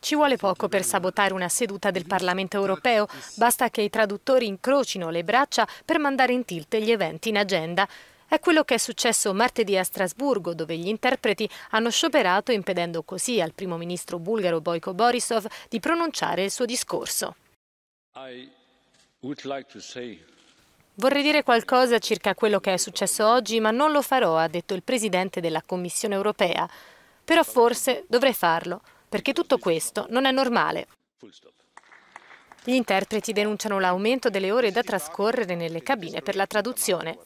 Ci vuole poco per sabotare una seduta del Parlamento europeo, basta che i traduttori incrocino le braccia per mandare in tilt gli eventi in agenda. È quello che è successo martedì a Strasburgo, dove gli interpreti hanno scioperato impedendo così al primo ministro bulgaro Boiko Borisov di pronunciare il suo discorso. Vorrei dire qualcosa circa quello che è successo oggi, ma non lo farò, ha detto il presidente della Commissione europea. Però forse dovrei farlo perché tutto questo non è normale. Gli interpreti denunciano l'aumento delle ore da trascorrere nelle cabine per la traduzione.